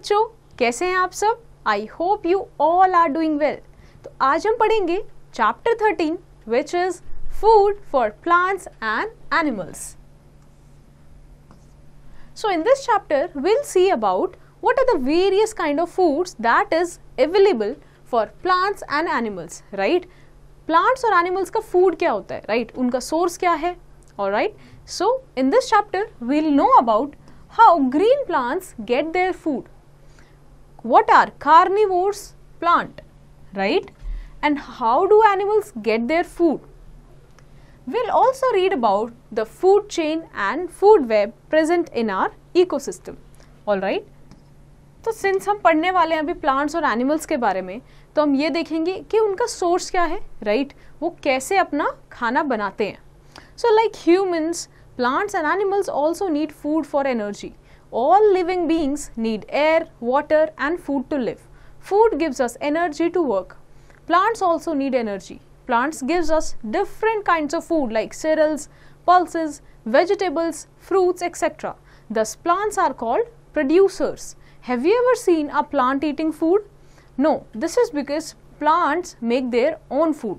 बच्चों कैसे हैं आप सब I hope you all are doing well तो आज हम पढ़ेंगे chapter thirteen which is food for plants and animals so in this chapter will see about what are the various kind of foods that is available for plants and animals right plants और animals का food क्या होता है right right? उनका source क्या है और right so in this chapter will know about how green plants get their food what are carnivores plant right and how do animals get their food we'll also read about the food chain and food web present in our ecosystem all right तो since हम पढ़ने वाले हैं अभी plants और animals के बारे में तो हम ये देखेंगे कि उनका सोर्स क्या है राइट right? वो कैसे अपना खाना बनाते हैं so like humans plants and animals also need food for energy all living beings need air, water and food to live. Food gives us energy to work. Plants also need energy. Plants gives us different kinds of food like cereals, pulses, vegetables, fruits etc. Thus plants are called producers. Have you ever seen a plant eating food? No, this is because plants make their own food.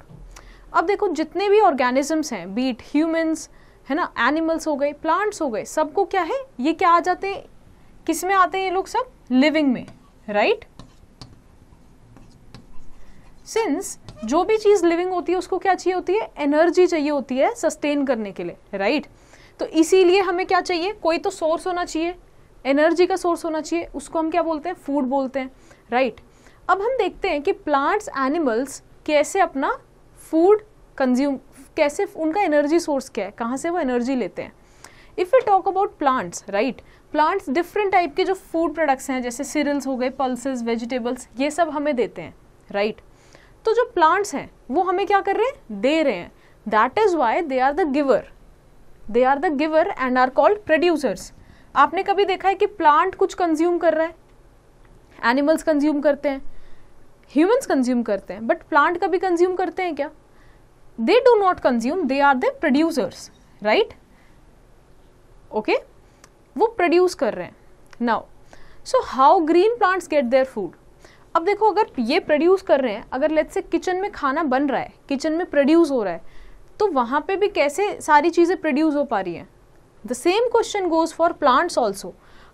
Now, देखो जितने भी organisms हैं it humans है ना animals हो गए plants हो गए सबको क्या है ये क्या आ जाते हैं किस में आते हैं ये लोग सब लिविंग में राइट सिंस जो भी चीज़ लिविंग होती है उसको क्या चाहिए होती है एनर्जी चाहिए होती है सस्टेन करने के लिए राइट तो इसीलिए हमें क्या चाहिए कोई तो सोर्स होना चाहिए एनर्जी का सोर्स होना चाहिए उसको हम क्या बोलते हैं फूड बोलते हैं राइट अब हम देखते हैं कि प्लांट्स एनिमल्स कैसे अपना फूड कंज्यूम कैसे उनका एनर्जी सोर्स क्या है कहाँ से वो एनर्जी लेते हैं if you talk about plants right plants different type के जो फूड प्रोडक्ट्स हैं जैसे सीरल्स हो गए पल्सेस वेजिटेबल्स ये सब हमें देते हैं राइट right? तो जो प्लांट्स हैं वो हमें क्या कर रहे हैं दे रहे हैं that is why they are the giver they are the giver and are called producers आपने कभी देखा है कि प्लांट कुछ कंज्यूम कर रहा है एनिमल्स कंज्यूम करते हैं ह्यूमंस कंज्यूम करते हैं बट प्लांट कभी कंज्यूम करते हैं क्या they do not consume they are the producers right okay वो produce कर रहे हैं now so how green plants get their food अब देखो अगर ये प्रोड्यूस कर रहे हैं अगर लेट्स से किचन में खाना बन रहा है किचन में प्रोड्यूस हो रहा है तो वहां पे भी कैसे सारी चीज़ें प्रोड्यूस हो पा रही हैं the same question goes for plants also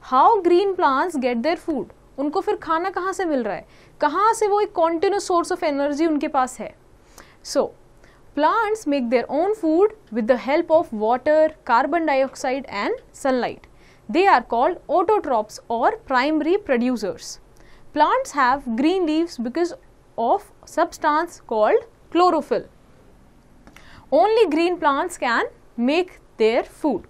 how green plants get their food उनको फिर खाना कहाँ से मिल रहा है कहाँ से वो एक कॉन्टिन्यूस सोर्स ऑफ एनर्जी उनके पास है सो so, Plants make their own food with the help of water, carbon dioxide and sunlight. They are called autotrophs or primary producers. Plants have green leaves because of substance called chlorophyll. Only green plants can make their food.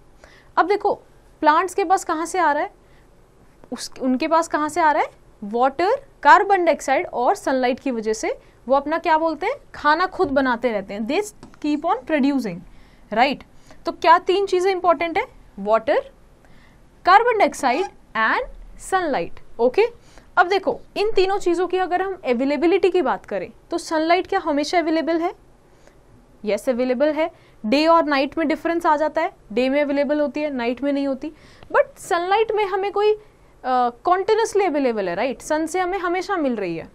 अब देखो plants के पास कहाँ से आ रहा है उस उनके पास कहाँ से आ रहा है वाटर कार्बन डाइऑक्साइड और सनलाइट की वजह से वो अपना क्या बोलते हैं खाना खुद बनाते रहते हैं this keep on producing right तो क्या तीन चीज़ें इंपॉर्टेंट है water carbon dioxide and sunlight okay अब देखो इन तीनों चीज़ों की अगर हम अवेलेबिलिटी की बात करें तो सनलाइट क्या हमेशा अवेलेबल है यस yes, अवेलेबल है डे और नाइट में डिफरेंस आ जाता है डे में अवेलेबल होती है नाइट में नहीं होती बट सनलाइट में हमें कोई कॉन्टिन्यूसली अवेलेबल है राइट right? सन से हमें हमेशा मिल रही है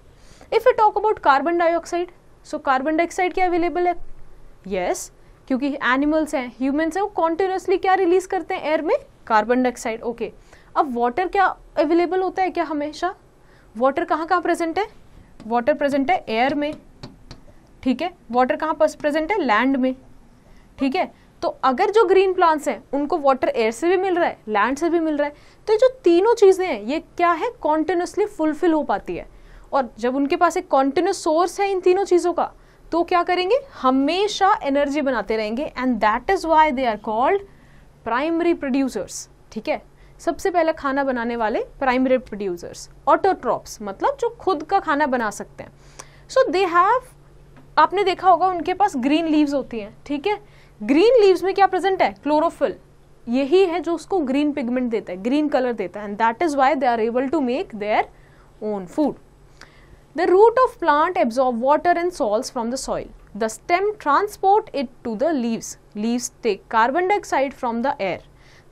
if you talk about carbon dioxide so carbon dioxide क्या अवेलेबल है यस yes, क्योंकि एनिमल्स हैं ह्यूमन्स हैं वो कॉन्टिन्यूसली क्या रिलीज करते हैं एयर में कार्बन डाइऑक्साइड ओके अब वाटर क्या अवेलेबल होता है क्या हमेशा वाटर कहाँ कहाँ प्रेजेंट है वाटर प्रेजेंट है एयर में ठीक है वाटर कहाँ प्रेजेंट है लैंड में ठीक है तो अगर जो ग्रीन प्लांट्स हैं उनको वाटर एयर से भी मिल रहा है लैंड से भी मिल रहा है तो जो तीनों चीज़ें हैं ये क्या है कॉन्टिन्यूसली फुलफिल हो पाती है और जब उनके पास एक कॉन्टिन्यूस सोर्स है इन तीनों चीज़ों का तो क्या करेंगे हमेशा एनर्जी बनाते रहेंगे and that is why they are called primary producers ठीक है सबसे पहले खाना बनाने वाले प्राइमरी प्रोड्यूसर्स ऑटोट्रॉप्स मतलब जो खुद का खाना बना सकते हैं सो दे हैव आपने देखा होगा उनके पास ग्रीन लीव्स होती हैं ठीक है ग्रीन लीव्स में क्या प्रेजेंट है क्लोरोफिल यही है जो उसको ग्रीन पिगमेंट देता है ग्रीन कलर देता है and that is why they are able to make their own food The root of plant absorb water and salts from the soil. The stem transport it to the leaves. Leaves take carbon dioxide from the air.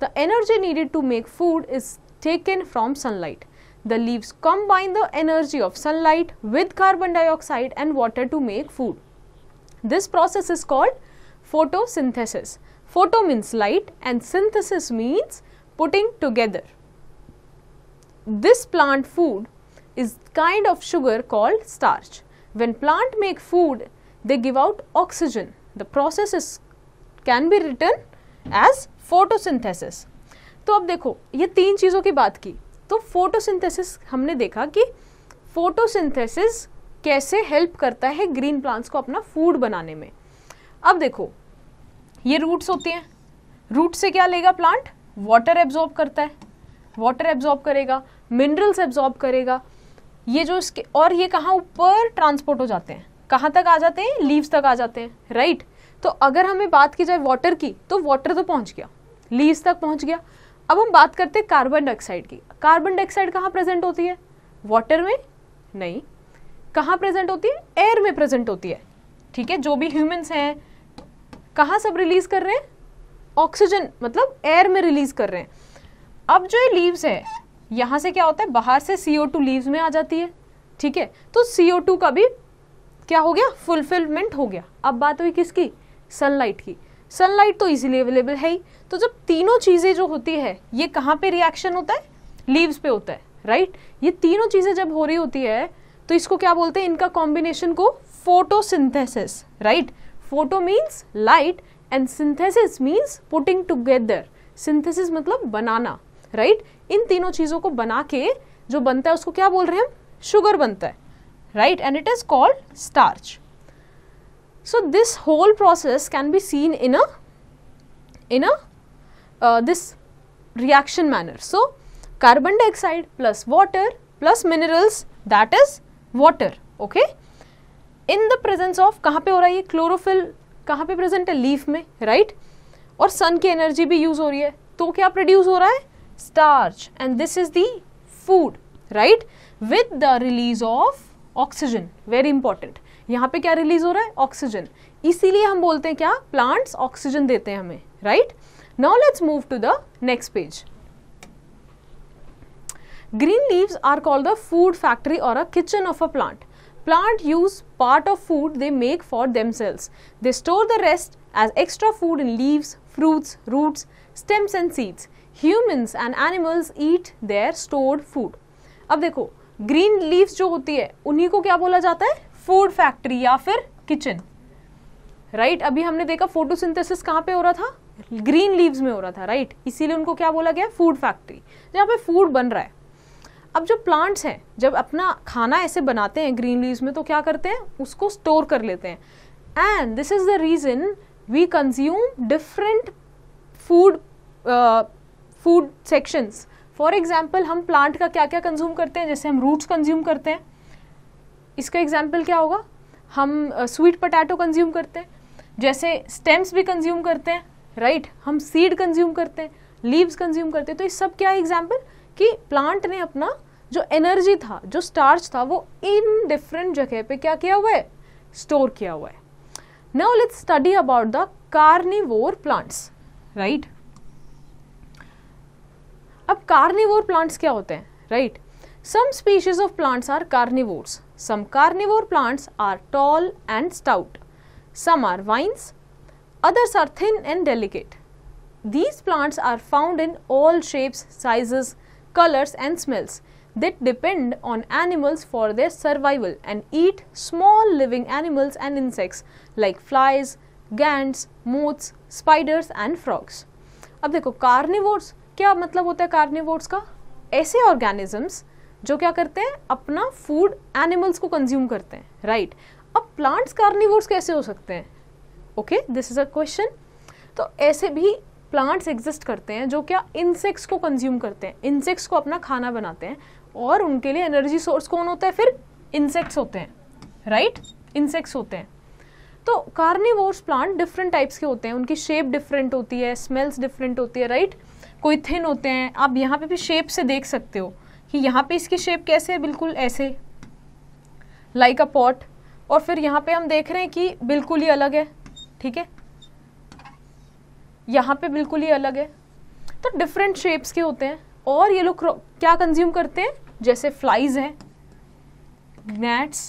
The energy needed to make food is taken from sunlight. The leaves combine the energy of sunlight with carbon dioxide and water to make food. This process is called photosynthesis. Photo means light and synthesis means putting together. This plant food is kind of sugar called starch. When plant make food, they give out oxygen. The process is can be written as photosynthesis. तो अब देखो ये तीन चीज़ों की बात की तो फोटोसिंथेसिस हमने देखा कि फोटोसिंथेसिस कैसे हेल्प करता है ग्रीन प्लांट्स को अपना फूड बनाने में अब देखो ये रूट्स होते हैं रूट से क्या लेगा प्लांट वाटर एब्जॉर्ब करता है वाटर एब्जॉर्ब करेगा मिनरल्स एब्जॉर्ब करेगा ये जो इसके और ये कहाँ ऊपर ट्रांसपोर्ट हो जाते हैं कहाँ तक आ जाते हैं लीव्स तक आ जाते हैं राइट तो अगर हमें बात की जाए वाटर की तो वाटर तो पहुँच गया लीव्स तक पहुँच गया अब हम बात करते हैं कार्बन डाइऑक्साइड की कार्बन डाइऑक्साइड कहाँ प्रेजेंट होती है वाटर में नहीं कहाँ प्रेजेंट होती है एयर में प्रेजेंट होती है ठीक है जो भी ह्यूमन्स हैं कहाँ सब रिलीज कर रहे हैं ऑक्सीजन मतलब एयर में रिलीज कर रहे हैं अब जो ये लीव्स है यहाँ से क्या होता है बाहर से सी ओ टू लीव्स में आ जाती है ठीक है तो सी ओ टू का भी क्या हो गया फुलफिलमेंट हो गया अब बात हुई किसकी सनलाइट की सनलाइट तो इजीली अवेलेबल है ही तो जब तीनों चीज़ें जो होती है ये कहाँ पे रिएक्शन होता है लीव्स पे होता है राइट ये तीनों चीज़ें जब हो रही होती है तो इसको क्या बोलते हैं इनका कॉम्बिनेशन को photosynthesis right photo means light and synthesis means putting together synthesis मतलब बनाना राइट इन तीनों चीजों को बना के जो बनता है उसको क्या बोल रहे हैं हम शुगर बनता है right and it is called starch so this whole process can be seen in a in a this reaction manner so carbon dioxide plus water plus minerals that is water okay in the presence of कहां पे हो रहा है ये chlorophyll कहां पे present है leaf में राइट right? और सन की एनर्जी भी यूज हो रही है तो क्या प्रोड्यूस हो रहा है starch and this is the food right with the release of oxygen very important यहाँ पे क्या रिलीज हो रहा है ऑक्सीजन इसीलिए हम oxygen हैं क्या right? Now, let's move to the next page. Green leaves are called the food factory or a kitchen of a plant. plant use part of food they make for themselves. They store the rest as extra food in leaves, fruits, roots, stems and seeds. Humans and animals eat their stored food अब देखो green leaves जो होती है उन्हीं को क्या बोला जाता है फूड फैक्ट्री या फिर किचन राइट right? अभी हमने देखा फोटोसिंथेसिस कहाँ पे हो रहा था ग्रीन लीव्स में हो रहा था राइट right? इसीलिए उनको क्या बोला गया फूड फैक्ट्री जहाँ पे फूड बन रहा है अब जो प्लांट्स हैं जब अपना खाना ऐसे बनाते हैं ग्रीन लीव्स में तो क्या करते हैं उसको स्टोर कर लेते हैं and this is the reason we consume different food food sections for example हम प्लांट का क्या क्या कंज्यूम करते हैं जैसे हम रूट्स कंज्यूम करते हैं इसका एग्जाम्पल क्या होगा हम स्वीट पटैटो कंज्यूम करते हैं जैसे स्टेम्स भी कंज्यूम करते हैं राइट right? हम सीड कंज्यूम करते हैं लीव्स कंज्यूम करते हैं तो ये सब क्या है एग्जाम्पल कि प्लांट ने अपना जो एनर्जी था जो स्टार्च था वो इन डिफरेंट जगह पे क्या किया हुआ है स्टोर किया हुआ है now let's study about the carnivore plants right अब कार्निवोर प्लांट्स क्या होते हैं right some species of plants are carnivores some carnivore plants are tall and stout some are vines others are thin and delicate these plants are found in all shapes sizes colours and smells that depend on animals for their survival and eat small living animals and insects like flies gnats moths spiders and frogs अब देखो carnivores क्या मतलब होता है carnivores का ऐसे organisms जो क्या करते हैं अपना फूड एनिमल्स को कंज्यूम करते हैं राइट right? अब प्लांट्स कार्निवोर्स कैसे हो सकते हैं okay this is a question तो ऐसे भी प्लांट्स एग्जिस्ट करते हैं जो क्या इंसेक्ट्स को कंज्यूम करते हैं इंसेक्ट्स को अपना खाना बनाते हैं और उनके लिए एनर्जी सोर्स कौन होता है फिर इंसेक्ट्स होते हैं राइट right? इंसेक्ट्स होते हैं तो कार्निवोर्स प्लांट डिफरेंट टाइप्स के होते हैं उनकी शेप डिफरेंट होती है स्मेल्स डिफरेंट होती है राइट right? कोई थिन होते हैं आप यहाँ पे भी शेप से देख सकते हो कि यहाँ पे इसकी शेप कैसे है बिल्कुल ऐसे लाइक अ पॉट और फिर यहाँ पे हम देख रहे हैं कि बिल्कुल ही अलग है ठीक है यहाँ पे बिल्कुल ही अलग है तो डिफरेंट शेप्स के होते हैं और ये लोग क्या कंज्यूम करते हैं जैसे फ्लाइज हैं gnats,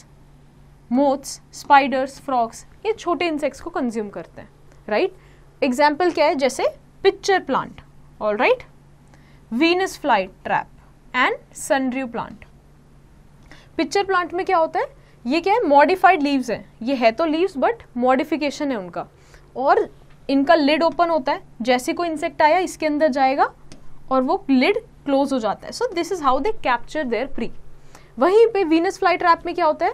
मोथ्स स्पाइडर्स फ्रॉक्स ये छोटे इंसेक्ट्स को कंज्यूम करते हैं राइट right? एग्जाम्पल क्या है जैसे picture plant all right venus fly trap and sundew plant picture plant में क्या होता है ये क्या है मॉडिफाइड लीव्स हैं ये है तो लीव्स बट मॉडिफिकेशन है उनका और इनका लिड ओपन होता है जैसे कोई इंसेक्ट आया इसके अंदर जाएगा और वो लिड क्लोज हो जाता है so this is how they capture their prey वहीं पे वीनस फ्लाई ट्रैप में क्या होता है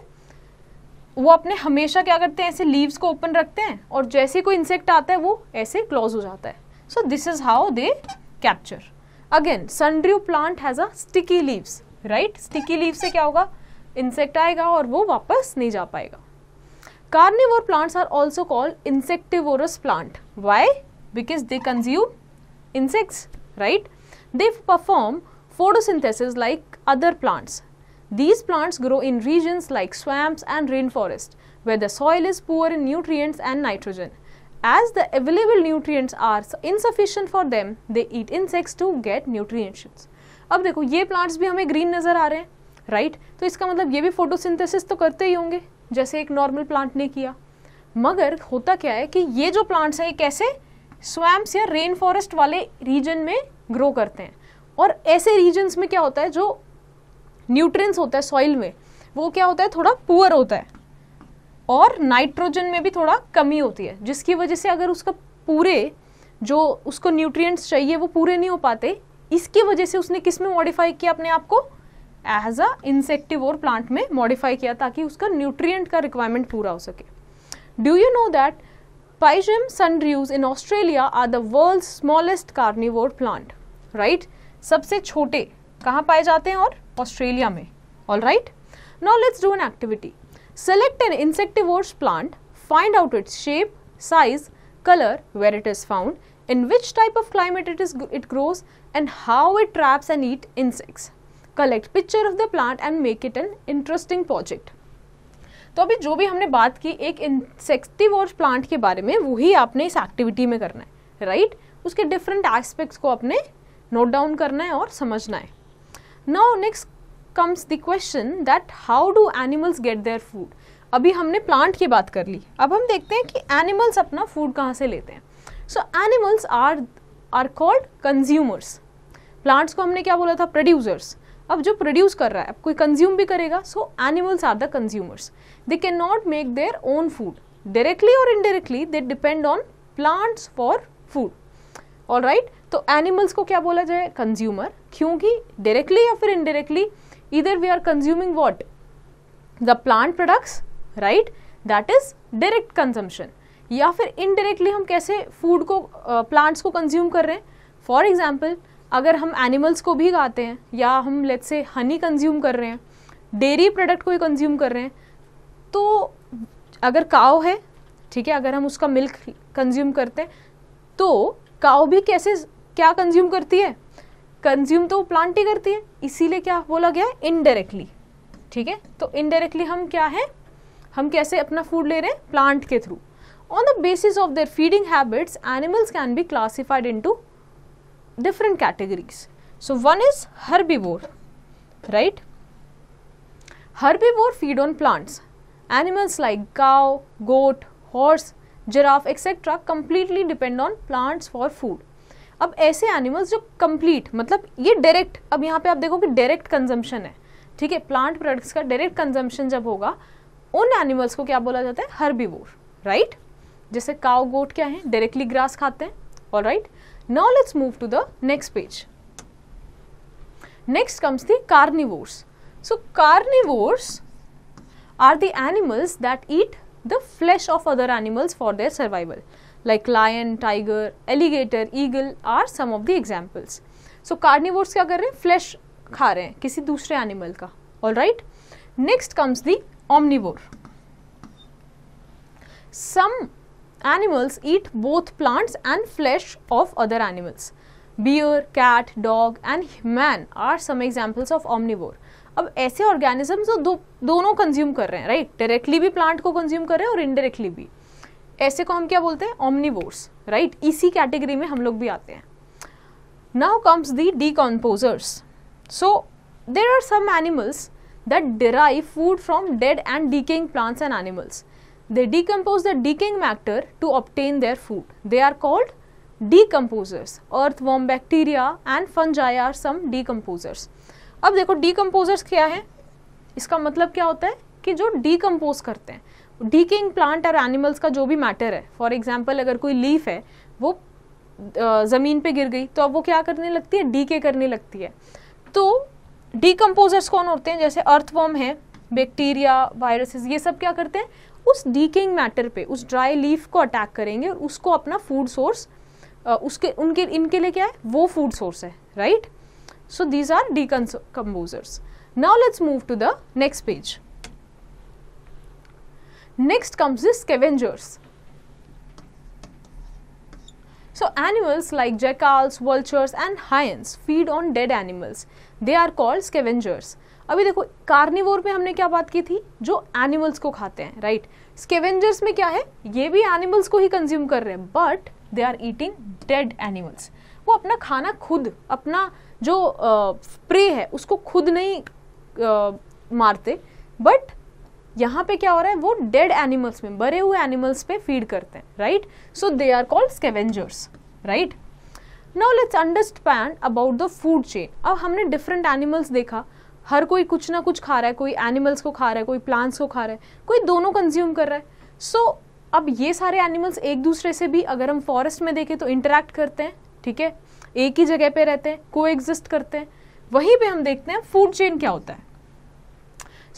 वो अपने हमेशा क्या करते हैं ऐसे लीव्स को ओपन रखते हैं और जैसे कोई इंसेक्ट आता है वो ऐसे क्लोज हो जाता है So this is how they capture. Again, sundew plant has a sticky leaves, right? Sticky leaves se kya hoga? Insect आएगा aur wo वापस nahi ja paega. Carnivore plants are also called insectivorous plant. Why? Because they consume insects, right? They perform photosynthesis like other plants. These plants grow in regions like swamps and rainforest where the soil is poor in nutrients and nitrogen. As the available nutrients are insufficient for them, they eat insects to get nutrients. अब देखो ये plants भी हमें green नज़र आ रहे हैं right तो इसका मतलब ये भी फोटोसिंथेसिस तो करते ही होंगे जैसे एक नॉर्मल प्लांट ने किया मगर होता क्या है कि ये जो प्लांट्स हैं ये कैसे स्वैम्प्स या रेन फॉरेस्ट वाले रीजन में ग्रो करते हैं और ऐसे रीजन्स में क्या होता है जो न्यूट्रिएंट्स होता है सॉइल में वो क्या होता है थोड़ा पुअर होता है और नाइट्रोजन में भी थोड़ा कमी होती है जिसकी वजह से अगर उसका पूरे जो उसको न्यूट्रिएंट्स चाहिए वो पूरे नहीं हो पाते इसकी वजह से उसने किस में मॉडिफाई किया अपने आप को एज अ इंसेक्टिव और प्लांट में मॉडिफाई किया ताकि उसका न्यूट्रिएंट का रिक्वायरमेंट पूरा हो सके do you know that pygmy रूज in Australia are the world smallest carnivore plant right सबसे छोटे कहाँ पाए जाते हैं और ऑस्ट्रेलिया में all right now let's do an activity Select an insectivore's plant, find out its shape, size, color, where it is found, in which type of climate it, is, it grows and how it traps and eat insects. Collect picture of the plant and make it an interesting project. तो अभी जो भी हमने बात की एक इंसेक्टिवोर plant के बारे में वही आपने इस एक्टिविटी में करना है राइट right? उसके डिफरेंट एस्पेक्ट्स को अपने नोट डाउन करना है और समझना है now next comes the question that how do animals get their food अभी हमने प्लांट की बात कर ली अब हम देखते हैं कि एनिमल्स अपना फूड कहाँ से लेते हैं so animals are are called consumers plants को हमने क्या बोला था प्रोड्यूसर्स अब जो प्रोड्यूस कर रहा है अब कोई कंज्यूम भी करेगा so animals are the consumers they can not make their own food directly और indirectly they depend on plants for food all right तो एनिमल्स को क्या बोला जाए कंज्यूमर क्योंकि डायरेक्टली या फिर indirectly either we are consuming what the plant products right that is direct consumption या फिर इनडायरेक्टली हम कैसे फूड को प्लांट्स uh, को कंज्यूम कर रहे हैं फॉर एग्जाम्पल अगर हम एनिमल्स को भी गाते हैं या हम लेट से हनी कंज्यूम कर रहे हैं डेयरी प्रोडक्ट को ही कंज्यूम कर रहे हैं तो अगर काव है ठीक है अगर हम उसका मिल्क कंज्यूम करते हैं तो काव भी कैसे क्या कंज्यूम करती है कंज्यूम तो प्लांट ही करती है इसीलिए क्या बोला गया इनडायरेक्टली ठीक है तो इनडायरेक्टली हम क्या है हम कैसे अपना फूड ले रहे हैं प्लांट के through on the basis of their feeding habits animals can be classified into different categories so one is vore right vore feed on plants animals like cow goat horse giraffe etcetera completely depend on plants for food अब ऐसे animals जो complete मतलब ये direct अब यहाँ पे आप देखो कि डायरेक्ट कंजम्पशन है ठीक है प्लांट प्रोडक्ट्स का डायरेक्ट कंजम्पशन जब होगा उन एनिमल्स को क्या बोला जाता है हर्बीवोर राइट जैसे काव गोट क्या है डायरेक्टली ग्रास खाते हैं all right now let's move to the next page next comes the carnivores so carnivores are the animals that eat the flesh of other animals for their survival like lion, tiger, alligator, eagle are some of the examples. So carnivores क्या कर रहे हैं flesh खा रहे हैं किसी दूसरे animal का all right. Next comes the omnivore. Some animals eat both plants and flesh of other animals. Bear, cat, dog and man are some examples of omnivore. अब ऐसे ऑर्गेनिजम्स जो दो, दोनों कंज्यूम कर रहे हैं राइट डायरेक्टली भी प्लांट को कंज्यूम कर रहे हैं और इनडायरेक्टली भी ऐसे को हम क्या बोलते हैं ओमनीवोर्स राइट इसी कैटेगरी में हम लोग भी आते हैं now comes the decomposers so there are some animals that derive food from dead and decaying plants and animals they decompose the decaying matter to obtain their food they are called decomposers earthworm bacteria and fungi are some decomposers अब देखो decomposers क्या है इसका मतलब क्या होता है कि जो डीकम्पोज करते हैं डीकिंग प्लांट और एनिमल्स का जो भी मैटर है फॉर एग्जाम्पल अगर कोई लीफ है वो ज़मीन पे गिर गई तो अब वो क्या करने लगती है डीके करने लगती है तो डीकम्पोजर्स कौन होते हैं जैसे अर्थवॉम है बैक्टीरिया वायरसेस ये सब क्या करते हैं उस डीकिंग मैटर पे उस ड्राई लीफ को अटैक करेंगे और उसको अपना फूड सोर्स उसके उनके इनके लिए क्या है वो फूड सोर्स है right so these are decomposers now let's move to the next page Next comes the scavengers. So animals like jackals, vultures and hyenas feed on dead animals. They are called scavengers. अभी देखो carnivore में हमने क्या बात की थी जो animals को खाते हैं राइट right? स्केवेंजर्स में क्या है ये भी एनिमल्स को ही कंज्यूम कर रहे हैं but they are eating dead animals वो अपना खाना खुद अपना जो प्रे है उसको खुद नहीं आ, मारते बट यहाँ पे क्या हो रहा है वो डेड एनिमल्स में बरे हुए एनिमल्स पे फीड करते हैं right so they are called scavengers right now let's understand about the food chain अब हमने डिफरेंट एनिमल्स देखा हर कोई कुछ ना कुछ खा रहा है कोई एनिमल्स को खा रहा है कोई प्लांट्स को खा रहा है कोई दोनों कंज्यूम कर रहा है सो so, अब ये सारे एनिमल्स एक दूसरे से भी अगर हम फॉरेस्ट में देखें तो इंटरेक्ट करते हैं ठीक है एक ही जगह पे रहते हैं को करते हैं वहीं पे हम देखते हैं फूड चेन क्या होता है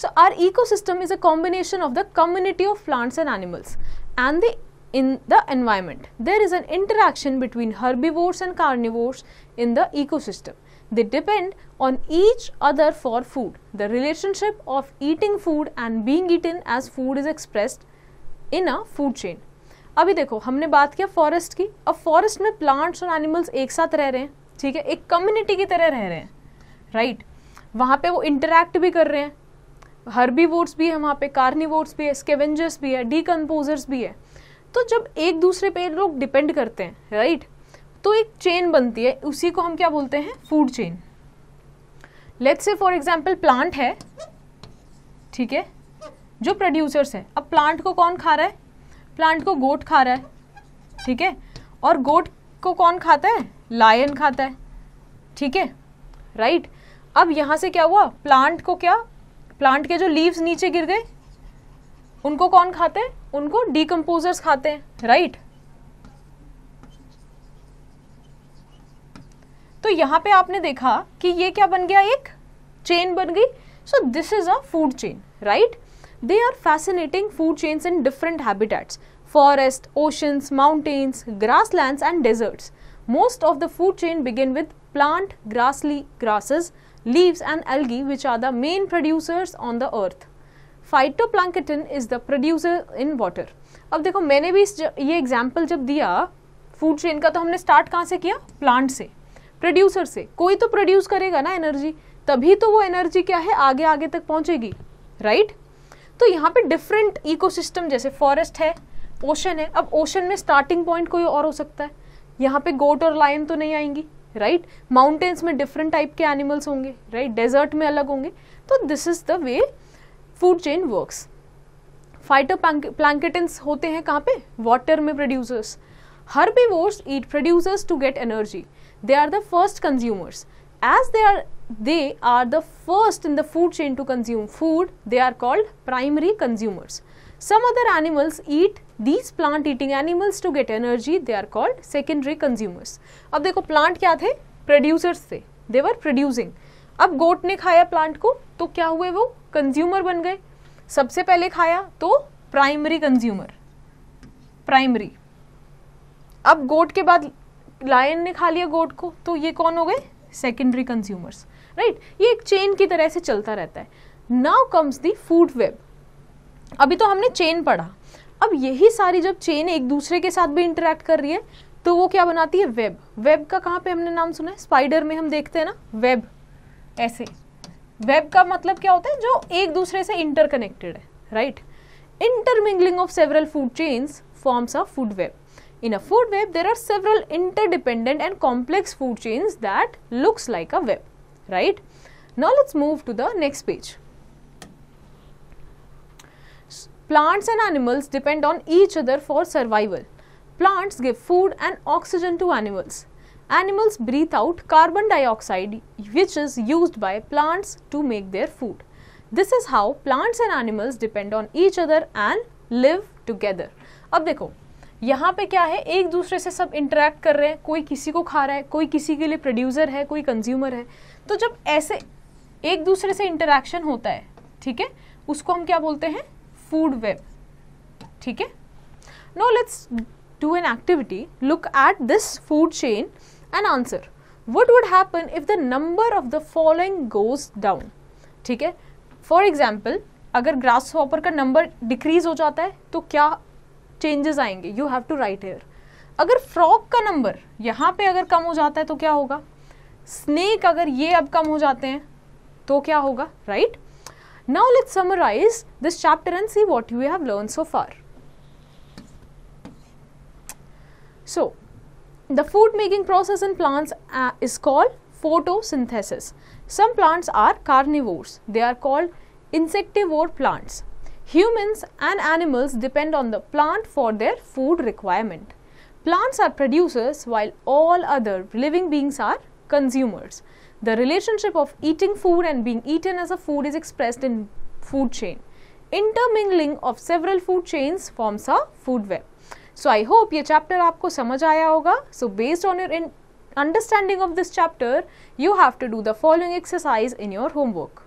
So our ecosystem is a combination of the community of plants and animals and the in the environment. There is an interaction between herbivores and carnivores in the ecosystem. They depend on each other for food. The relationship of eating food and being eaten as food is expressed in a food chain. अभी देखो हमने बात किया forest की अब forest में plants और animals एक साथ रह रहे हैं ठीक है एक कम्युनिटी की तरह रह रहे हैं राइट right? वहाँ पे वो इंटरेक्ट भी कर रहे हैं हर्बी वोट्स भी है वहाँ पे वोट्स भी है स्केवेंजर्स भी है डीकम्पोजर्स भी है तो जब एक दूसरे पे लोग डिपेंड करते हैं राइट तो एक चेन बनती है उसी को हम क्या बोलते हैं food chain let's say for example plant है ठीक है जो प्रोड्यूसर्स हैं अब प्लांट को कौन खा रहा है प्लांट को गोट खा रहा है ठीक है और गोट को कौन खाता है लायन खाता है ठीक है राइट अब यहाँ से क्या हुआ प्लांट को क्या प्लांट के जो लीव्स नीचे गिर गए उनको कौन खाते हैं उनको डीकम्पोजर्स खाते हैं राइट तो यहां पे आपने देखा कि ये क्या बन गया एक चेन बन गई so this is a food chain right they are fascinating food chains in different habitats forest oceans mountains land and deserts most of the food chain begin with plant grassy grasses leaves and algae which are the main producers on the earth. Phytoplankton is the producer in water अब देखो मैंने भी ये example जब दिया food chain का तो हमने स्टार्ट कहाँ से किया प्लांट से प्रोड्यूसर से कोई तो प्रोड्यूस करेगा ना एनर्जी तभी तो वो एनर्जी क्या है आगे आगे तक पहुँचेगी राइट तो यहाँ पे डिफरेंट इकोसिस्टम जैसे फॉरेस्ट है ओशन है अब ओशन में स्टार्टिंग पॉइंट कोई और हो सकता है यहाँ पे गोट और लायन तो नहीं आएंगी राइट माउंटेन्स में डिफरेंट टाइप के एनिमल्स होंगे राइट डेजर्ट में अलग होंगे तो this is the way food chain works phytoplanktons होते हैं कहाँ पे वाटर में producers herbivores eat producers to get energy they are the first consumers as they are they are the first in the food chain to consume food they are called primary consumers Some other animals eat these plant eating animals to get energy. They are called secondary consumers. अब देखो plant क्या थे Producers थे They were producing. अब गोट ने खाया plant को तो क्या हुए वो कंज्यूमर बन गए सबसे पहले खाया तो प्राइमरी कंज्यूमर प्राइमरी अब गोट के बाद लायन ने खा लिया गोट को तो ये कौन हो गए सेकेंडरी कंज्यूमर्स राइट ये एक चेन की तरह से चलता रहता है now comes the food web अभी तो हमने चेन पढ़ा अब यही सारी जब चेन एक दूसरे के साथ भी इंटरेक्ट कर रही है तो वो क्या बनाती है वेब वेब का कहाँ पे हमने नाम सुना है स्पाइडर में हम देखते हैं ना वेब ऐसे वेब का मतलब क्या होता है जो एक दूसरे से इंटरकनेक्टेड है right intermingling of several food chains forms of food web in a food web there are several interdependent and complex food chains that looks like a web right now let's move to the next page Plants and animals depend on each other for survival. Plants give food and oxygen to animals. Animals breathe out carbon dioxide which is used by plants to make their food. This is how plants and animals depend on each other and live together. अब देखो यहाँ पे क्या है एक दूसरे से सब इंटरेक्ट कर रहे हैं कोई किसी को खा रहा है कोई किसी के लिए प्रोड्यूसर है कोई कंज्यूमर है तो जब ऐसे एक दूसरे से इंटरेक्शन होता है ठीक है उसको हम क्या बोलते हैं फूड वेब ठीक है no let's do an activity look at this food chain and answer what would happen if the number of the following goes down ठीक है फॉर एग्जाम्पल अगर ग्रास हॉपर का नंबर डिक्रीज हो जाता है तो क्या चेंजेस आएंगे you have to write here अगर फ्रॉक का नंबर यहाँ पे अगर कम हो जाता है तो क्या होगा स्नेक अगर ये अब कम हो जाते हैं तो क्या होगा right right? Now let's summarize this chapter and see what we have learned so far. So, the food making process in plants uh, is called photosynthesis. Some plants are carnivores. They are called insectivore plants. Humans and animals depend on the plant for their food requirement. Plants are producers while all other living beings are consumers. The relationship of eating food and being eaten as a food is expressed in food chain. Intermingling of several food chains forms a food web. So I hope your chapter आपको समझ आया होगा. So based on your understanding of this chapter, you have to do the following exercise in your homework.